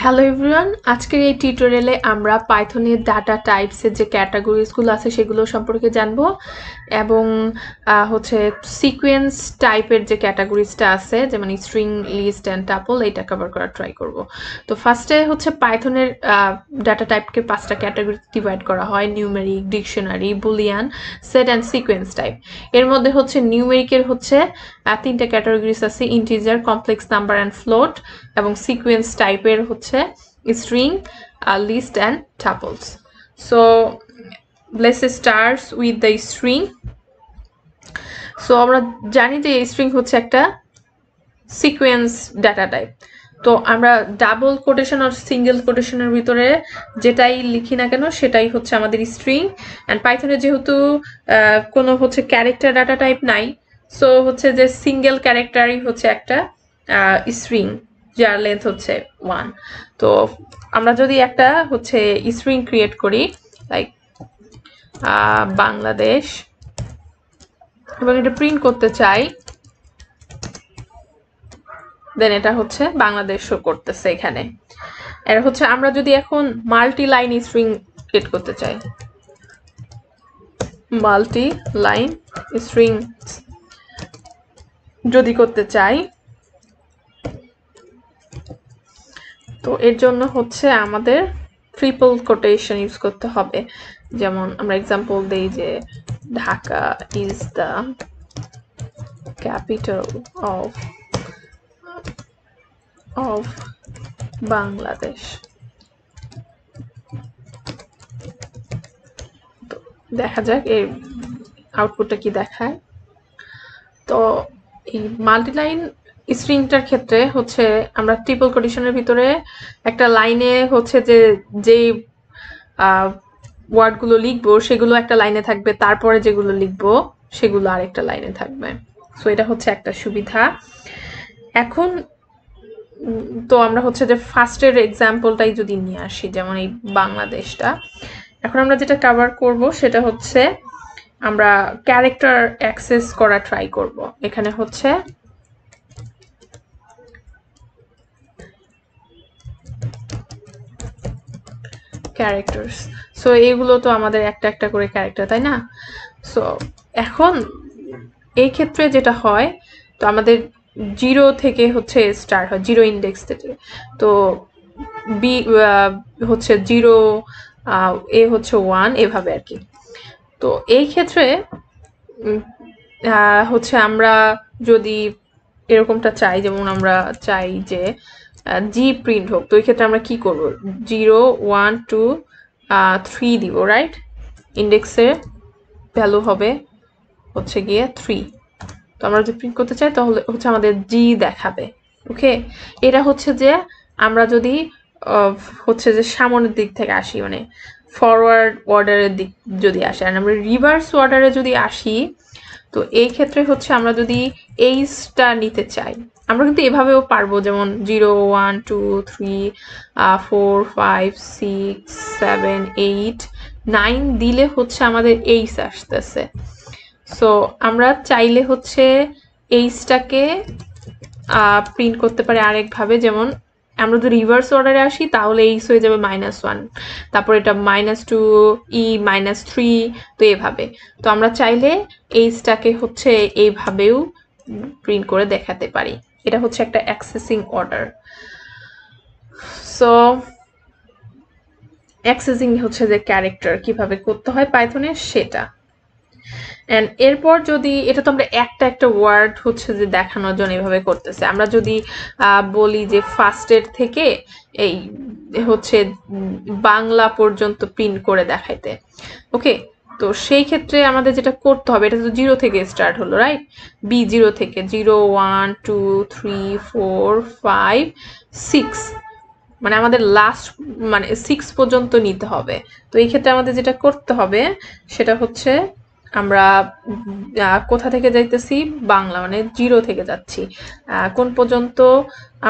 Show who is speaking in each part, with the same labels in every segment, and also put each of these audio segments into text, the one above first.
Speaker 1: Hello everyone আজকের এই টিউটোরিয়ালে আমরা পাইথনের ডাটা টাইপসের যে ক্যাটাগরিজগুলো আছে সেগুলো সম্পর্কে জানব এবং হচ্ছে সিকোয়েন্স টাইপের যে ক্যাটাগরিজটা আছে যেমন স্ট্রিং লিস্ট অ্যান্ড টাপল এইটা কভার করার ট্রাই করব তো ফার্স্টে হচ্ছে পাইথনের ডাটা টাইপকে পাঁচটা ক্যাটাগরি ডিভাইড করা হয় numeric dictionary boolean set and sequence type এর মধ্যে হচ্ছে নিউমেরিকের হচ্ছে আর তিনটে ক্যাটাগরিস আছে integer complex number and float এবং সিকুয়েন্স টাইপের হচ্ছে string list and tuples so let's start with the string so আমরা জানি যে স্ট্রিং হচ্ছে একটা সিকুয়েন্স ডাটা টাইপ তো আমরা ডাবল কোটেশন আর সিঙ্গেল কোটেশনের ভিতরে যেটাই লিখি না কেন সেটাই হচ্ছে আমাদের স্ট্রিং অ্যান্ড পাইথনে যেহেতু uh, কোনো হচ্ছে ক্যারেক্টার ডাটা টাইপ নাই সো হচ্ছে যে সিঙ্গেল ক্যারেক্টারই হচ্ছে একটা স্ট্রিং যার লেন্থ হচ্ছে ওয়ান তো আমরা যদি একটা হচ্ছে স্ট্রিং ক্রিয়েট করি লাইক বাংলাদেশ এবং এটা প্রিন্ট করতে চাই দেন এটা হচ্ছে বাংলাদেশ শো করতেছে এখানে আর হচ্ছে আমরা যদি এখন মাল্টি লাইন স্ট্রিং ক্রিয়েট করতে চাই মাল্টি লাইন স্ট্রিং যদি করতে চাই তো এর জন্য হচ্ছে আমাদের ট্রিপল কোটেশন ইউজ করতে হবে যেমন আমরা এক্সাম্পল দেই যে Dhaka is the capital of of Bangladesh দেখা যাক এর আউটপুটটা কি দেখায় তো এই মাল্টিলাইন স্ট্রিংটার ক্ষেত্রে হচ্ছে আমরা ট্রিপল কন্ডিশনের ভিতরে একটা লাইনে হচ্ছে যে যেই ওয়ার্ডগুলো লিখবো সেগুলো একটা লাইনে থাকবে তারপরে যেগুলো লিখবো সেগুলো আরেকটা লাইনে থাকবে সো এটা হচ্ছে একটা সুবিধা এখন তো আমরা হচ্ছে যে ফার্স্টের এক্সাম্পলটাই যদি নিয়ে আসি যেমন এই বাংলাদেশটা এখন আমরা যেটা কাভার করব সেটা হচ্ছে আমরা ক্যারেক্টার অ্যাক্সেস করা ট্রাই করব এখানে হচ্ছে ক্যারেক্টার্স সো এইগুলো তো আমাদের একটা একটা করে ক্যারেক্টার তাই না সো এখন এই ক্ষেত্রে যেটা হয় তো আমাদের জিরো থেকে হচ্ছে স্টার হয় জিরো ইন্ডেক্স থেকে তো বি হচ্ছে জিরো এ হচ্ছে ওয়ান এভাবে আর কি তো এই ক্ষেত্রে হচ্ছে আমরা যদি এরকমটা চাই যেমন আমরা চাই যে জি প্রিন্ট হোক তো এই ক্ষেত্রে আমরা কি করব জিরো ওয়ান টু থ্রি দিব রাইট ইন্ডেক্সের ভ্যালু হবে হচ্ছে গিয়ে থ্রি তো আমরা যদি প্রিন্ট করতে চাই তাহলে হচ্ছে আমাদের জি দেখাবে ওকে এটা হচ্ছে যে আমরা যদি হচ্ছে যে সামনের দিক থেকে আসি মানে ফরওয়ার্ড অর্ডারের দিক যদি আসে আর আমরা রিভার্স অর্ডারে যদি আসি তো এই ক্ষেত্রে হচ্ছে আমরা যদি এইচটা নিতে চাই আমরা কিন্তু এভাবেও পারবো যেমন zero one two three four five six seven eight nine দিলে হচ্ছে আমাদের এইস আসতেছে সো আমরা চাইলে হচ্ছে এইসটাকে প্রিন্ট করতে পারি আরেকভাবে যেমন আমরা যদি রিভার্স অর্ডারে আসি তাহলে এইস হয়ে যাবে মাইনাস ওয়ান তারপর এটা মাইনাস টু ই মাইনাস থ্রি তো এভাবে তো আমরা চাইলে এইসটাকে হচ্ছে এইভাবেও প্রিন্ট করে দেখাতে পারি এটা হচ্ছে একটা অ্যাক্সেসিং অর্ডার সো অ্যাক্সেসিং হচ্ছে যে ক্যারেক্টার কিভাবে করতে হয় পাইথনে সেটা এন্ড এরপর যদি এটা তো আমরা একটা একটা ওয়ার্ড হচ্ছে যে দেখানোর জন্য এভাবে করতেছে আমরা যদি বলি যে ফার্স্টের থেকে এই হচ্ছে বাংলা পর্যন্ত প্রিন্ট করে দেখাইতে ওকে তো সেই ক্ষেত্রে আমাদের যেটা করতে হবে এটা তো জিরো থেকে স্টার্ট হলো রাইট বি জিরো থেকে zero one two three four five six মানে আমাদের লাস্ট মানে সিক্স পর্যন্ত নিতে হবে তো এই ক্ষেত্রে আমাদের যেটা করতে হবে সেটা হচ্ছে আমরা কোথা থেকে যাইতেছি বাংলা মানে জিরো থেকে যাচ্ছি কোন পর্যন্ত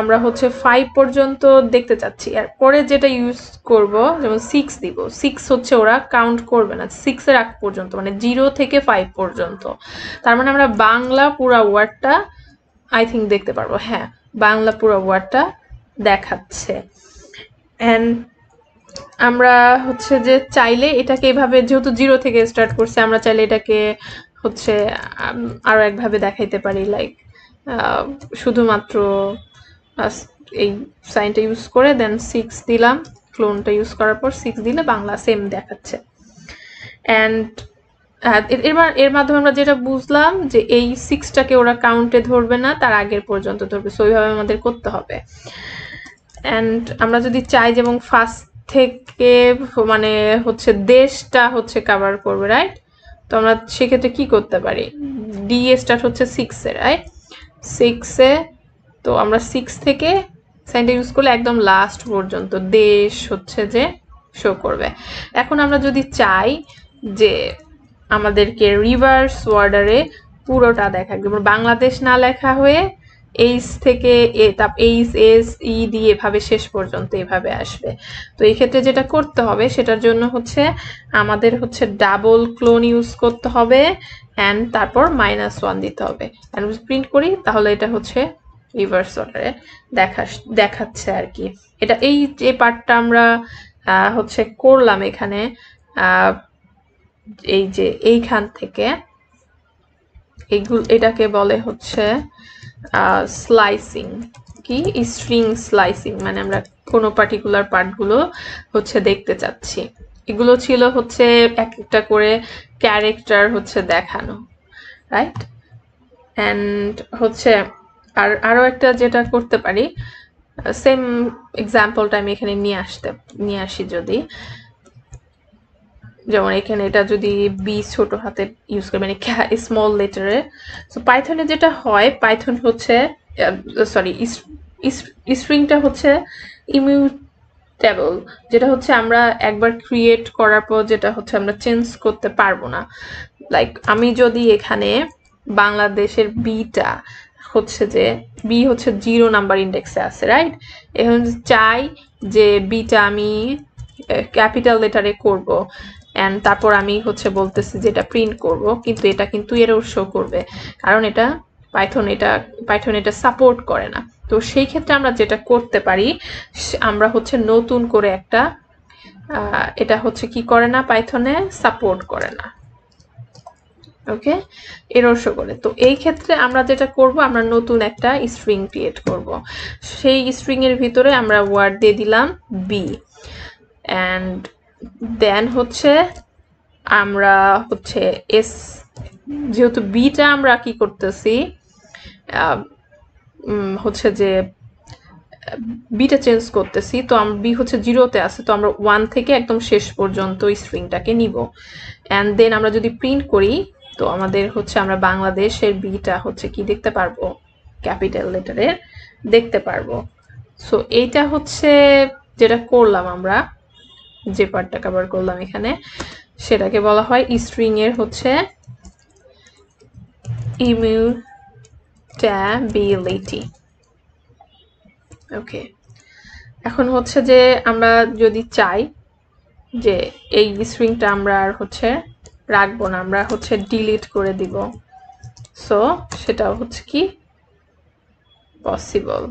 Speaker 1: আমরা হচ্ছে ফাইভ পর্যন্ত দেখতে চাচ্ছি আর পরে যেটা ইউজ করব যেমন সিক্স দিব সিক্স হচ্ছে ওরা কাউন্ট করবে না সিক্সের আগ পর্যন্ত মানে জিরো থেকে ফাইভ পর্যন্ত তার মানে আমরা বাংলা পুরা ওয়ার্ডটা আই থিঙ্ক দেখতে পারবো হ্যাঁ বাংলা পুরা ওয়ার্ডটা দেখাচ্ছে অ্যান্ড আমরা হচ্ছে যে চাইলে এটাকে এভাবে যেহেতু জিরো থেকে স্টার্ট করছে আমরা চাইলে এটাকে হচ্ছে আরও একভাবে দেখাইতে পারি লাইক শুধুমাত্র এই সাইনটা ইউজ করে দেন সিক্স দিলাম ক্লোনটা ইউজ করার পর সিক্স দিলে বাংলা সেম দেখাচ্ছে অ্যান্ড এবার এর মাধ্যমে আমরা যেটা বুঝলাম যে এই সিক্সটাকে ওরা কাউন্টে ধরবে না তার আগের পর্যন্ত ধরবে সো ওইভাবে আমাদের করতে হবে অ্যান্ড আমরা যদি চাই যে এবং ফার্স্ট থেকে মানে হচ্ছে দেশটা হচ্ছে কাভার করবে রাইট তো আমরা সেক্ষেত্রে কি করতে পারি ডি স্টার্ট হচ্ছে সিক্সে রাইট সিক্সে তো আমরা সিক্স থেকে সাইনটা ইউজ করলে একদম লাস্ট পর্যন্ত দেশ হচ্ছে যে শো করবে এখন আমরা যদি চাই যে আমাদেরকে রিভার্স ওয়ার্ডারে পুরোটা দেখা বাংলাদেশ না লেখা হয়ে এইচ থেকে এ তাপ এইচ এস ই ডি এভাবে শেষ পর্যন্ত এভাবে আসবে তো এই ক্ষেত্রে যেটা করতে হবে সেটার জন্য হচ্ছে আমাদের হচ্ছে ডাবল ক্লোন ইউজ করতে হবে অ্যান্ড তারপর মাইনাস ওয়ান দিতে হবে অ্যান্ড প্রিন্ট করি তাহলে এটা হচ্ছে রিভার্স অর্ডারে দেখা দেখাচ্ছে আর কি এটা এই যে পার্টটা আমরা হচ্ছে করলাম এখানে এই যে এইখান থেকে এইগুলো এটাকে বলে হচ্ছে স্লাইসিং কি স্ট্রিং স্লাইসিং মানে আমরা কোনো পার্টিকুলার পার্টগুলো হচ্ছে দেখতে চাচ্ছি এগুলো ছিল হচ্ছে এক একটা করে ক্যারেক্টার হচ্ছে দেখানো রাইট অ্যান্ড হচ্ছে আর আরও একটা যেটা করতে পারি সেম এক্সাম্পলটা আমি এখানে নিয়ে আসতে নিয়ে আসি যদি যেমন এখানে এটা যদি বি ছোট হাতে ইউজ করে মানে স্মল লেটারে সো পাইথনে যেটা হয় পাইথন হচ্ছে সরি স্ট্রিংটা হচ্ছে ইমিউটেবল যেটা হচ্ছে আমরা একবার ক্রিয়েট করার পর যেটা হচ্ছে আমরা চেঞ্জ করতে পারবো না লাইক আমি যদি এখানে বাংলাদেশের বিটা হচ্ছে যে বি হচ্ছে জিরো নাম্বার ইন্ডেক্সে আছে রাইট এখন চাই যে বিটা আমি ক্যাপিটাল লেটারে করব অ্যান্ড তারপর আমি হচ্ছে বলতেছি যে এটা প্রিন্ট করব কিন্তু এটা কিন্তু এরর শো করবে কারণ এটা পাইথন এটা পাইথন এটা সাপোর্ট করে না তো সেই ক্ষেত্রে আমরা যেটা করতে পারি আমরা হচ্ছে নতুন করে একটা এটা হচ্ছে কি করে না পাইথনে সাপোর্ট করে না ওকে এরর শো করে তো এই ক্ষেত্রে আমরা যেটা করব আমরা নতুন একটা স্ট্রিং ক্রিয়েট করব সেই স্ট্রিং এর ভিতরে আমরা ওয়ার্ড দিয়ে দিলাম বি অ্যান্ড দেন হচ্ছে আমরা হচ্ছে এস যেহেতু বিটা আমরা কি করতেছি হচ্ছে যে বিটা চেঞ্জ করতেছি তো আমরা বি হচ্ছে জিরোতে আছে তো আমরা ওয়ান থেকে একদম শেষ পর্যন্ত স্ট্রিংটাকে নিব অ্যান্ড দেন আমরা যদি প্রিন্ট করি তো আমাদের হচ্ছে আমরা বাংলাদেশের বিটা হচ্ছে কি দেখতে পারবো ক্যাপিটাল লেটারে দেখতে পারবো সো এইটা হচ্ছে যেটা করলাম আমরা যে পার্টটা কাভার করলাম এখানে সেটাকে বলা হয় স্ট্রিং এর হচ্ছে ইমিউটাবিলিটি ওকে এখন হচ্ছে যে আমরা যদি চাই যে এই স্ট্রিংটা আমরা আর হচ্ছে রাখবো না আমরা হচ্ছে ডিলিট করে দিব সো সেটা হচ্ছে কি পসিবল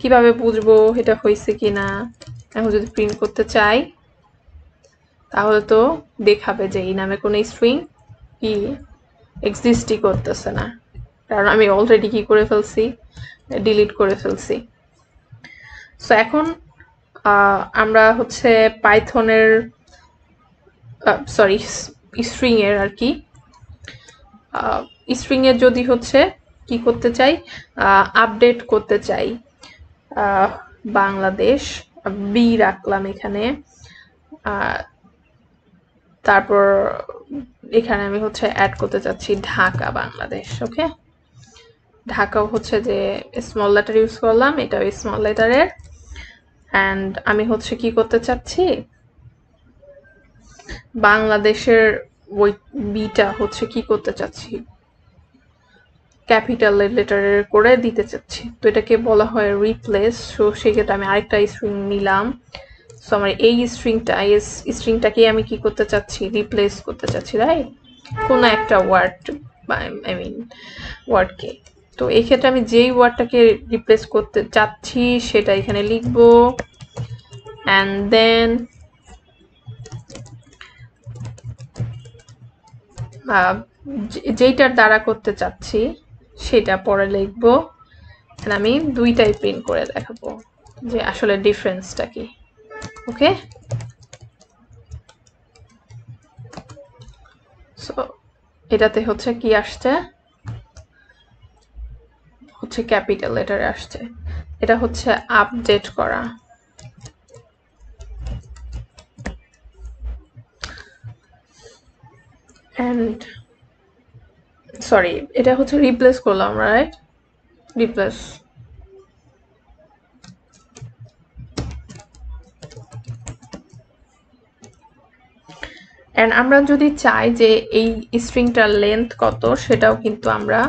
Speaker 1: কিভাবে বুঝবো এটা হয়েছে কি না এখন যদি প্রিন্ট করতে চাই তাহলে তো দেখাবে যে এই নামে কোনো স্ট্রিং কি এক্সিস্টই করতেছে না কারণ আমি অলরেডি কি করে ফেলছি ডিলিট করে ফেলছি সো এখন আমরা হচ্ছে পাইথনের সরি স্ট্রিংয়ের আর কি স্ট্রিংয়ের যদি হচ্ছে কি করতে চাই আপডেট করতে চাই বাংলাদেশ বি রাখলাম এখানে তারপর এখানে আমি হচ্ছে অ্যাড করতে চাচ্ছি ঢাকা বাংলাদেশ ওকে ঢাকাও হচ্ছে যে স্মল লেটার ইউজ করলাম এটাও স্মল লেটারের অ্যান্ড আমি হচ্ছে কি করতে চাচ্ছি বাংলাদেশের ওই বিটা হচ্ছে কি করতে চাচ্ছি ক্যাপিটাল লেটারের করে দিতে চাচ্ছি তো এটাকে বলা হয় রিপ্লেস সো সেক্ষেত্রে আমি আরেকটা স্ট্রিং নিলাম সো আমার এই স্ট্রিংটা এই স্ট্রিংটাকে আমি কি করতে চাচ্ছি রিপ্লেস করতে চাচ্ছি রাইট কোনো একটা ওয়ার্ড আই মিন ওয়ার্ডকে তো এক্ষেত্রে আমি যেই ওয়ার্ডটাকে রিপ্লেস করতে চাচ্ছি সেটা এখানে লিখব অ্যান্ড দেন যেইটার দ্বারা করতে চাচ্ছি সেটা পরে লিখব আমি দুইটাই প্রিন্ট করে দেখাবো যে আসলে ডিফারেন্সটা কি ওকে সো এটাতে হচ্ছে কি আসছে হচ্ছে ক্যাপিটাল লেটারে আসছে এটা হচ্ছে আপডেট করা অ্যান্ড সরি এটা হচ্ছে রিপ্লেস করলাম রাইট রিপ্লেস অ্যান্ড আমরা যদি চাই যে এই স্ট্রিংটার লেন্থ কত সেটাও কিন্তু আমরা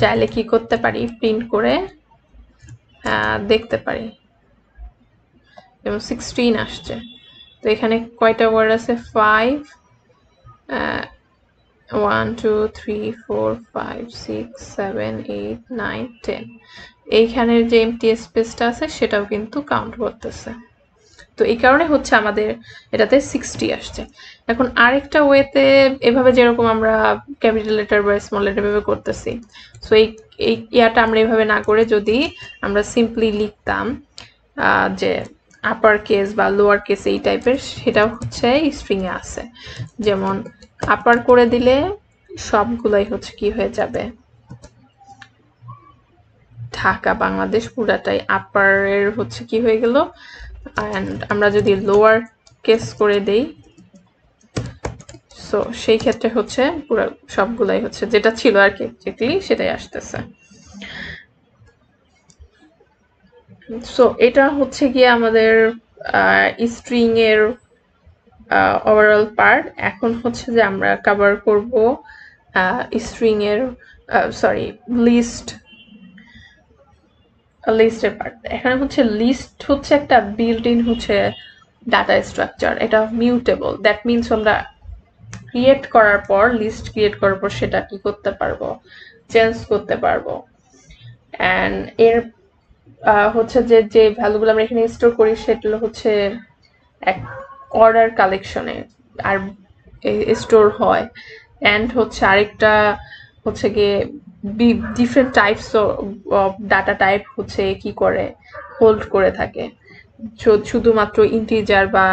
Speaker 1: চাইলে কি করতে পারি প্রিন্ট করে দেখতে পারি যেমন সিক্সটিন আসছে তো এখানে কয়টা ওয়ার্ড আছে five one two three four five six seven eight nine ten এইখানের যে এমটি স্পেসটা আছে সেটাও কিন্তু কাউন্ট করতেছে তো এই কারণে হচ্ছে আমাদের এটাতে সিক্সটি আসছে এখন আরেকটা ওয়েতে এভাবে যেরকম আমরা ক্যাপিটাল লেটার বা স্মল লেটার এভাবে করতেছি সো এই এই ইয়াটা আমরা এভাবে না করে যদি আমরা সিম্পলি লিখতাম যে আপার কেস বা লোয়ার কেস এই টাইপের সেটা হচ্ছে স্ট্রিংয়ে আছে যেমন আপার করে দিলে সবগুলোই হচ্ছে কি হয়ে যাবে ঢাকা বাংলাদেশ পুরাটাই আপারের হচ্ছে কি হয়ে গেল অ্যান্ড আমরা যদি লোয়ার কেস করে দেই সো সেই ক্ষেত্রে হচ্ছে পুরো সবগুলাই হচ্ছে যেটা ছিল আর কি এক্স্যাক্টলি সেটাই আসতেছে সো এটা হচ্ছে গিয়ে আমাদের স্ট্রিং এর ওভারঅল পার্ট এখন হচ্ছে যে আমরা কভার করব এর সরি লিস্ট লিস্টের পার্ট এখানে হচ্ছে লিস্ট হচ্ছে একটা বিল্ট ইন হচ্ছে ডাটা স্ট্রাকচার এটা মিউটেবল দ্যাট মিনস আমরা ক্রিয়েট করার পর লিস্ট ক্রিয়েট করার পর সেটা কি করতে পারবো চেঞ্জ করতে পারবো অ্যান্ড এর হচ্ছে যে যে ভ্যালুগুলো আমরা এখানে স্টোর করি সেগুলো হচ্ছে এক অর্ডার কালেকশনে আর স্টোর হয় অ্যান্ড হচ্ছে আরেকটা হচ্ছে গিয়ে different types of data type হচ্ছে কি করে হোল্ড করে থাকে শুধুমাত্র ইন্টিজার বা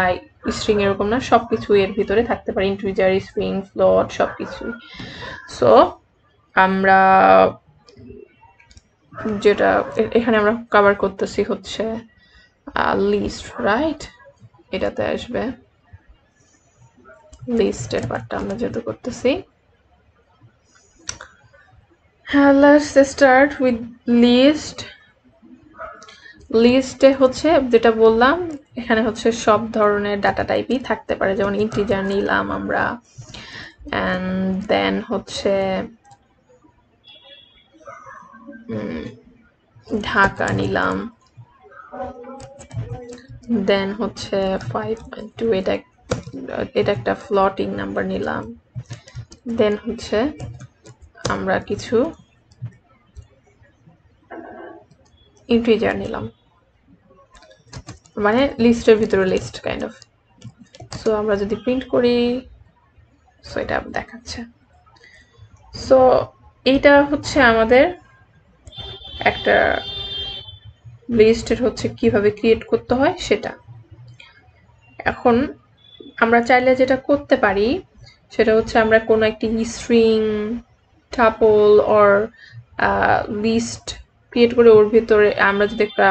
Speaker 1: স্ট্রিং এরকম না সব কিছু এর ভিতরে থাকতে পারে ইন্টিজার স্ট্রিং ফ্লট সব কিছুই সো আমরা যেটা এখানে আমরা কভার করতেছি হচ্ছে লিস্ট রাইট এটাতে আসবে লিস্টের পার্টটা আমরা যেহেতু করতেছি হ্যাঁ স্টার্ট উইথ লিস্ট লিস্টে হচ্ছে যেটা বললাম এখানে হচ্ছে সব ধরনের ডাটা টাইপই থাকতে পারে যেমন ইন্টিজার নিলাম আমরা দেন হচ্ছে ঢাকা নিলাম দেন হচ্ছে ফাইভ টু এটা এটা একটা ফ্লটিং নাম্বার নিলাম দেন হচ্ছে আমরা কিছু ইন্টিজার নিলাম মানে লিস্টের ভিতরে লিস্ট কাইন্ড অফ সো আমরা যদি প্রিন্ট করি সো এটা দেখাচ্ছে সো এইটা হচ্ছে আমাদের একটা লিস্টের হচ্ছে কিভাবে ক্রিয়েট করতে হয় সেটা এখন আমরা চাইলে যেটা করতে পারি সেটা হচ্ছে আমরা কোনো একটি string tuple or list create করে ওর ভিতরে আমরা যদি একটা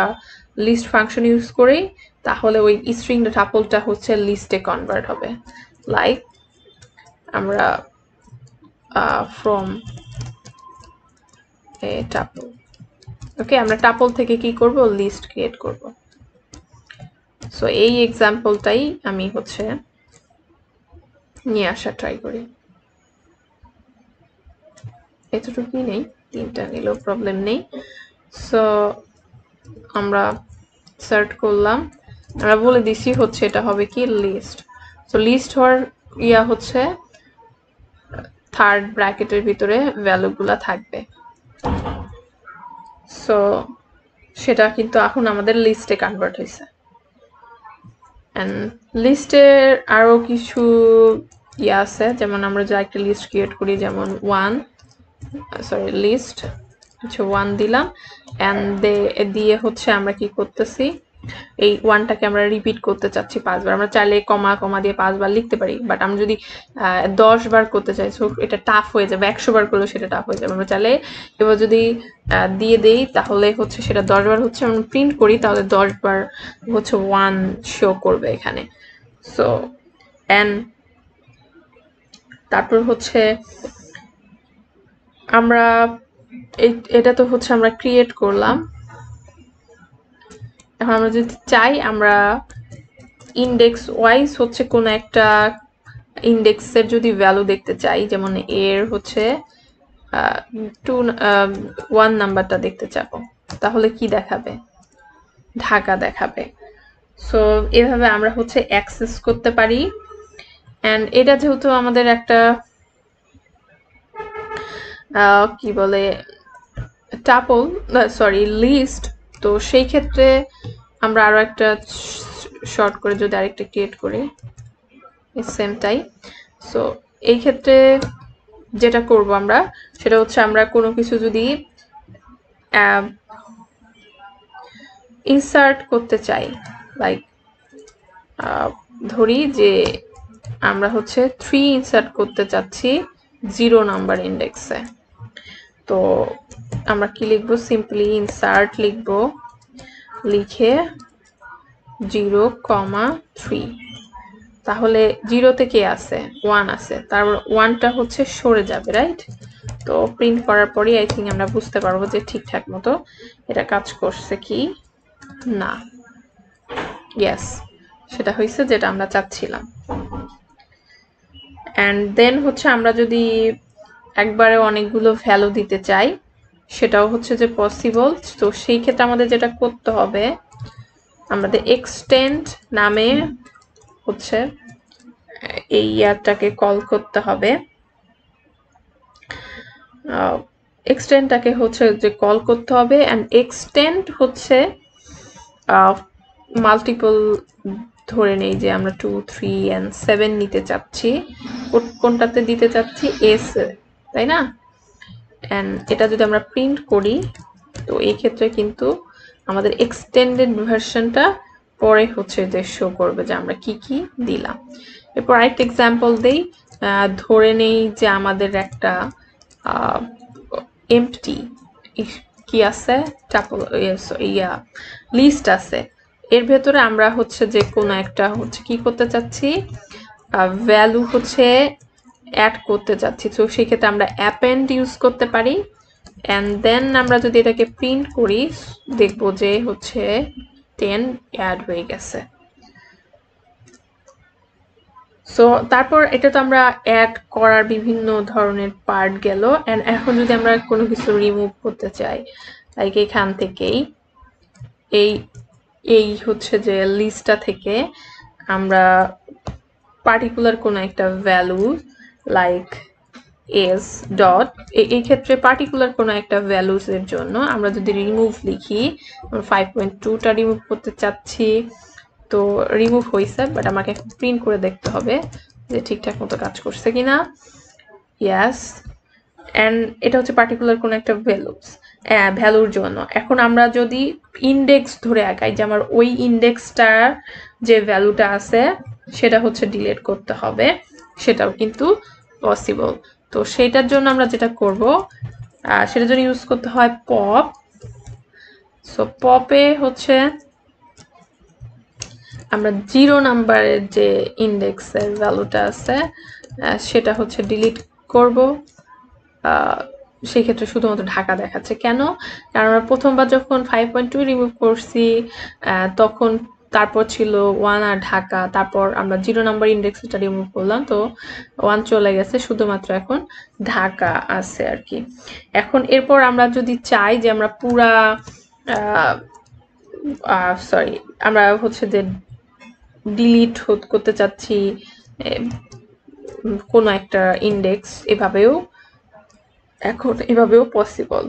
Speaker 1: লিস্ট ফাংশন ইউজ করি তাহলে ওই স্ট্রিংটা টাপলটা হচ্ছে লিস্টে কনভার্ট হবে লাইক আমরা ফ্রম এ টাপল ওকে আমরা টাপল থেকে কি করব লিস্ট ক্রিয়েট করব সো এই এক্সাম্পলটাই আমি হচ্ছে নিয়ে আসা ট্রাই করি এতটুকুই নেই তিনটা নিলেও প্রবলেম নেই সো আমরা সার্চ করলাম আমরা বলে দিছি হচ্ছে এটা হবে কি লিস্ট সো লিস্ট হওয়ার ইয়া হচ্ছে থার্ড ব্র্যাকেটের ভিতরে ভ্যালুগুলা থাকবে সো সেটা কিন্তু এখন আমাদের লিস্টে কনভার্ট হয়েছে লিস্টের আরও কিছু ইয়ে আছে যেমন আমরা যা একটা লিস্ট ক্রিয়েট করি যেমন ওয়ান সরি লিস্ট হচ্ছে ওয়ান দিলাম অ্যান্ড দিয়ে হচ্ছে আমরা কি করতেছি এই ওয়ানটাকে আমরা রিপিট করতে চাচ্ছি পাঁচবার আমরা চাইলে কমা কমা দিয়ে পাঁচবার লিখতে পারি বাট আমরা যদি দশ বার করতে চাই সো এটা টাফ হয়ে যাবে একশো বার করলেও সেটা টাফ হয়ে যাবে আমরা চাইলে এবার যদি দিয়ে দেই তাহলে হচ্ছে সেটা দশ বার হচ্ছে আমরা প্রিন্ট করি তাহলে দশ বার হচ্ছে ওয়ান শো করবে এখানে সো অ্যান তারপর হচ্ছে আমরা এটা তো হচ্ছে আমরা ক্রিয়েট করলাম এখন আমরা যদি চাই আমরা ইন্ডেক্স ওয়াইজ হচ্ছে কোনো একটা ইন্ডেক্সের যদি ভ্যালু দেখতে চাই যেমন এর হচ্ছে টু ওয়ান নাম্বারটা দেখতে চাবো তাহলে কি দেখাবে ঢাকা দেখাবে সো এভাবে আমরা হচ্ছে অ্যাক্সেস করতে পারি অ্যান্ড এটা যেহেতু আমাদের একটা কি বলে টাপল সরি লিস্ট তো সেই ক্ষেত্রে আমরা আরও একটা শর্ট করে যদি আরেকটা ক্রিয়েট করি সেম সেমটাই সো এই ক্ষেত্রে যেটা করব আমরা সেটা হচ্ছে আমরা কোনো কিছু যদি ইনসার্ট করতে চাই লাইক ধরি যে আমরা হচ্ছে থ্রি ইনসার্ট করতে চাচ্ছি জিরো নাম্বার ইন্ডেক্সে তো আমরা কি লিখবো সিম্পলি ইনসার্ট লিখব লিখে জিরো কমা থ্রি তাহলে জিরোতে কে আছে ওয়ান আছে তারপর ওয়ানটা হচ্ছে সরে যাবে রাইট তো প্রিন্ট করার পরই আই থিঙ্ক আমরা বুঝতে পারবো যে ঠিকঠাক মতো এটা কাজ করছে কি না ইয়াস সেটা হয়েছে যেটা আমরা চাচ্ছিলাম অ্যান্ড দেন হচ্ছে আমরা যদি একবারে অনেকগুলো ভ্যালু দিতে চাই সেটাও হচ্ছে যে পসিবল তো সেই ক্ষেত্রে আমাদের যেটা করতে হবে আমাদের এক্সটেন্ড নামে হচ্ছে এই ইয়ারটাকে কল করতে হবে এক্সটেন্ডটাকে হচ্ছে যে কল করতে হবে অ্যান্ড এক্সটেন্ড হচ্ছে মাল্টিপল ধরে নেই যে আমরা টু থ্রি অ্যান্ড সেভেন নিতে চাচ্ছি কোনটাতে দিতে চাচ্ছি এস তাই না এটা যদি আমরা প্রিন্ট করি তো এই ক্ষেত্রে কিন্তু আমাদের এক্সটেন্ডেড ভার্সনটা পরে হচ্ছে যে শো করবে যে আমরা কি কি দিলাম এরপর আরেকটা এক্সাম্পল দেই ধরে নেই যে আমাদের একটা এমটি কি আছে ইয়ে, ইয়া লিস্ট আছে এর ভেতরে আমরা হচ্ছে যে কোনো একটা হচ্ছে কি করতে চাচ্ছি ভ্যালু হচ্ছে অ্যাড করতে যাচ্ছি তো সেক্ষেত্রে আমরা অ্যাপেন্ড ইউজ করতে পারি অ্যান্ড দেন আমরা যদি এটাকে প্রিন্ট করি দেখব যে হচ্ছে টেন অ্যাড হয়ে গেছে সো তারপর এটা তো আমরা অ্যাড করার বিভিন্ন ধরনের পার্ট গেল অ্যান্ড এখন যদি আমরা কোনো কিছু রিমুভ করতে চাই লাইক এখান থেকেই এই এই হচ্ছে যে লিস্টটা থেকে আমরা পার্টিকুলার কোনো একটা ভ্যালু লাইক এস ডট এই ক্ষেত্রে পার্টিকুলার কোনো একটা ভ্যালুসের জন্য আমরা যদি রিমুভ লিখি আমরা ফাইভ পয়েন্ট টুটা রিমুভ করতে চাচ্ছি তো রিমুভ হয়েছে বাট আমাকে এখন প্রিন্ট করে দেখতে হবে যে ঠিকঠাক মতো কাজ করছে কি না ইয়াস অ্যান্ড এটা হচ্ছে পার্টিকুলার কোনো একটা ভ্যালুস ভ্যালুর জন্য এখন আমরা যদি ইন্ডেক্স ধরে আঁকাই যে আমার ওই ইন্ডেক্সটার যে ভ্যালুটা আছে সেটা হচ্ছে ডিলেট করতে হবে সেটাও কিন্তু পসিবল তো সেটার জন্য আমরা যেটা করব সেটার জন্য ইউজ করতে হয় পপ সো পপে হচ্ছে আমরা জিরো নাম্বারের যে ইন্ডেক্সের ভ্যালুটা আছে সেটা হচ্ছে ডিলিট করব সেক্ষেত্রে শুধুমাত্র ঢাকা দেখাচ্ছে কেন কারণ আমরা প্রথমবার যখন ফাইভ পয়েন্ট টু রিমুভ করছি তখন তারপর ছিল ওয়ান আর ঢাকা তারপর আমরা zero number index study move করলাম তো ওয়ান চলে গেছে শুধুমাত্র এখন ঢাকা আছে আর কি এখন এরপর আমরা যদি চাই যে আমরা পুরা সরি আমরা হচ্ছে যে ডিলিট করতে চাচ্ছি কোনো একটা ইন্ডেক্স এভাবেও এখন এভাবেও পসিবল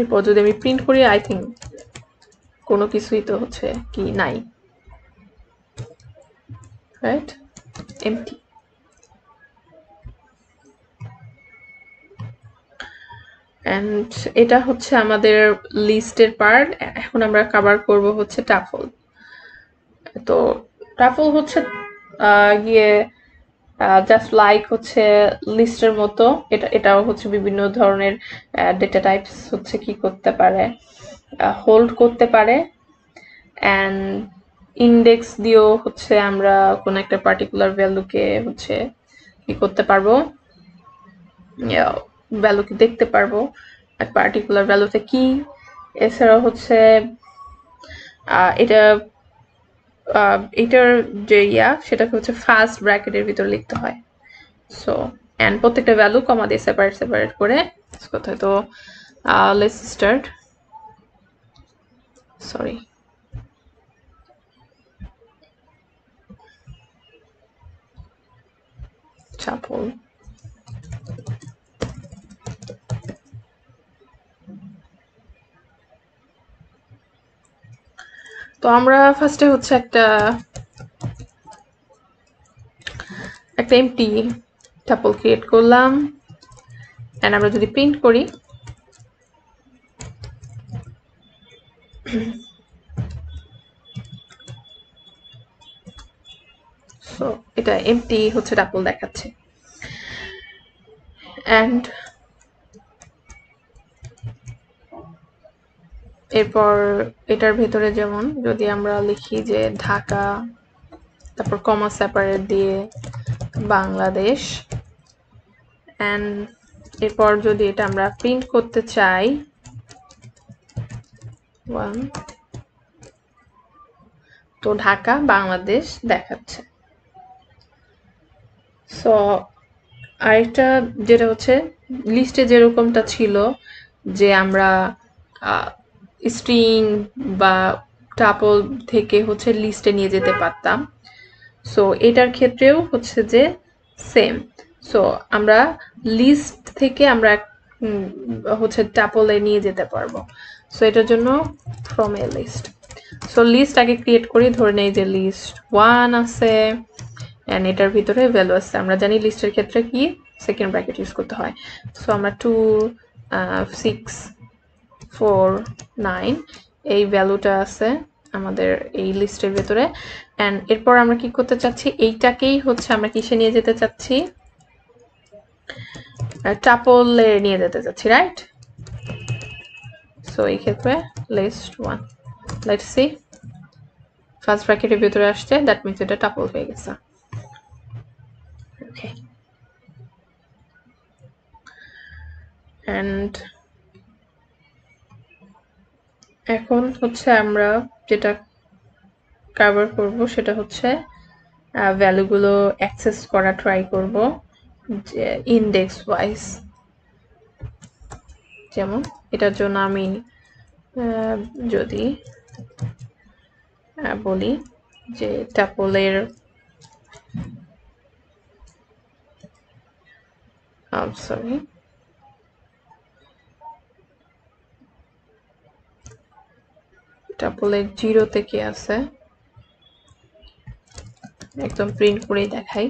Speaker 1: এরপর যদি আমি প্রিন্ট করি আই থিঙ্ক কোনো কিছুই তো হচ্ছে কি নাই রাইট এমটি অ্যান্ড এটা হচ্ছে আমাদের লিস্টের পার্ট এখন আমরা কাভার করব হচ্ছে টাফল তো টাফল হচ্ছে গিয়ে জাস্ট লাইক হচ্ছে লিস্টের মতো এটা এটাও হচ্ছে বিভিন্ন ধরনের ডেটা টাইপস হচ্ছে কি করতে পারে হোল্ড করতে পারে অ্যান্ড ইন্ডেক্স দিয়েও হচ্ছে আমরা কোনো একটা পার্টিকুলার ভ্যালুকে হচ্ছে কি করতে পারবো ভ্যালুকে দেখতে পারবো পার্টিকুলার ভ্যালুতে কি এছাড়া হচ্ছে এটা এটার যে ইয়া সেটাকে হচ্ছে ফার্স্ট ব্র্যাকেটের ভিতর লিখতে হয় সো অ্যান্ড প্রত্যেকটা ভ্যালু কমা দিয়ে সেপারেট সেপারেট করে কোথায় তো লেস স্টার্ট সরি chapel তো আমরা ফার্স্টে হচ্ছে একটা একটা এমটি টাপল ক্রিয়েট করলাম অ্যান্ড আমরা যদি প্রিন্ট করি এমটি হচ্ছে ডাবল দেখাচ্ছে অ্যান্ড এরপর এটার ভেতরে যেমন যদি আমরা লিখি যে ঢাকা তারপর কমা সেপারেট দিয়ে বাংলাদেশ অ্যান্ড এরপর যদি এটা আমরা প্রিন্ট করতে চাই ওয়ান তো ঢাকা বাংলাদেশ দেখাচ্ছে সো আরেকটা যেটা হচ্ছে লিস্টে যেরকমটা ছিল যে আমরা স্ট্রিং বা টাপল থেকে হচ্ছে লিস্টে নিয়ে যেতে পারতাম সো এটার ক্ষেত্রেও হচ্ছে যে সেম সো আমরা লিস্ট থেকে আমরা হচ্ছে টাপলে নিয়ে যেতে পারবো সো এটার জন্য from a list so list আগে ক্রিয়েট করি ধরে নেই যে লিস্ট ওয়ান আছে অ্যান্ড এটার ভিতরে ভ্যালু আছে আমরা জানি লিস্টের ক্ষেত্রে কি সেকেন্ড ব্র্যাকেট ইউজ করতে হয় সো আমরা টু সিক্স ফোর নাইন এই ভ্যালুটা আছে আমাদের এই লিস্টের ভেতরে অ্যান্ড এরপর আমরা কি করতে চাচ্ছি এইটাকেই হচ্ছে আমরা কিসে নিয়ে যেতে চাচ্ছি টাপলে নিয়ে যেতে চাচ্ছি রাইট সো এই ক্ষেত্রে list one let's see first ব্র্যাকেটের ভিতরে আসছে দ্যাট মিনস এটা টাপল হয়ে গেছে okay অ্যান্ড এখন হচ্ছে আমরা যেটা কভার করব সেটা হচ্ছে ভ্যালুগুলো অ্যাক্সেস করা ট্রাই করব যে ইনডেক্স ওয়াইজ যেমন এটার জন্য আমি যদি বলি যে টাপলের I'm sorry. ডাবল এর জিরোতে কি আছে একদম প্রিন্ট করে দেখাই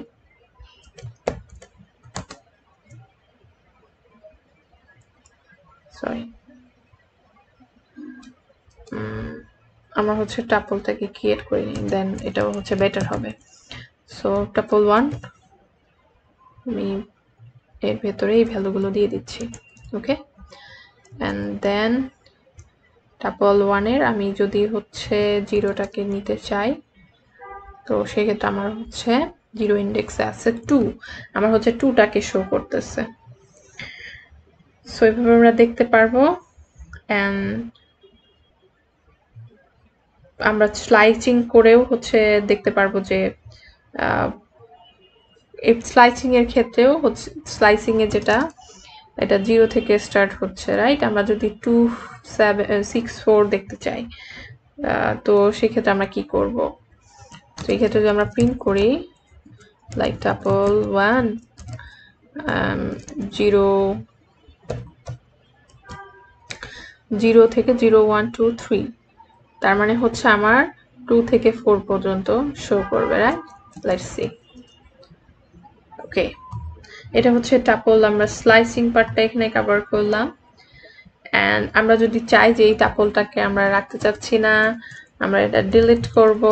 Speaker 1: সরি আমার হচ্ছে টাপলটাকে ক্রিয়েট করে নিই দেন এটাও হচ্ছে বেটার হবে সো টাপল ওয়ান আমি এর ভেতরে এই ভ্যালুগুলো দিয়ে দিচ্ছি ওকে অ্যান্ড দেন টাপল ওয়ানের আমি যদি হচ্ছে জিরোটাকে নিতে চাই তো সেক্ষেত্রে আমার হচ্ছে জিরো ইন্ডেক্সে আছে টু আমার হচ্ছে টুটাকে শো করতেছে সো এভাবে আমরা দেখতে পারবো অ্যান্ড আমরা স্লাইচিং করেও হচ্ছে দেখতে পারবো যে স্লাইসিং এর ক্ষেত্রেও হচ্ছে স্লাইসিং এ যেটা এটা জিরো থেকে স্টার্ট হচ্ছে রাইট আমরা যদি টু সেভেন সিক্স ফোর দেখতে চাই তো সেক্ষেত্রে আমরা কি করব তো এই ক্ষেত্রে যদি আমরা প্রিন্ট করি like tuple one zero zero থেকে জিরো ওয়ান টু থ্রি তার মানে হচ্ছে আমার টু থেকে ফোর পর্যন্ত শো করবে রাইট লাইট সি ওকে এটা হচ্ছে টাপল আমরা স্লাইসিং পার্টটা এখানে কভার করলাম অ্যান্ড আমরা যদি চাই যে এই টাপলটাকে আমরা রাখতে চাচ্ছি না আমরা এটা ডিলিট করব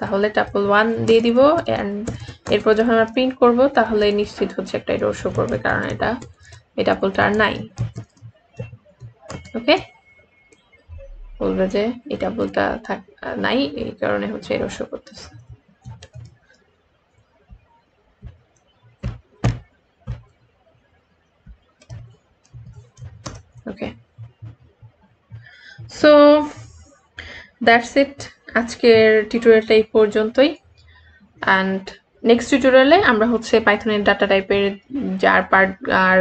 Speaker 1: তাহলে টাপল ওয়ান দিয়ে দিব অ্যান্ড এরপর যখন আমরা প্রিন্ট করব তাহলে নিশ্চিত হচ্ছে একটা এরর শো করবে কারণ এটা এই টাপলটা আর নাই ওকে বলবে যে এই টাপলটা থাক নাই এই কারণে হচ্ছে এর শো করতেছে okay সো দ্যাটস ইট আজকের টিউটোরিয়ালটা এই পর্যন্তই অ্যান্ড নেক্সট টিউটোরিয়ালে আমরা হচ্ছে পাইথনের ডাটা টাইপের যার পার্ট আর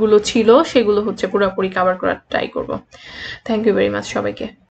Speaker 1: গুলো ছিল সেগুলো হচ্ছে পুরোপুরি কাভার করার ট্রাই করব থ্যাংক ইউ ভেরি মাচ সবাইকে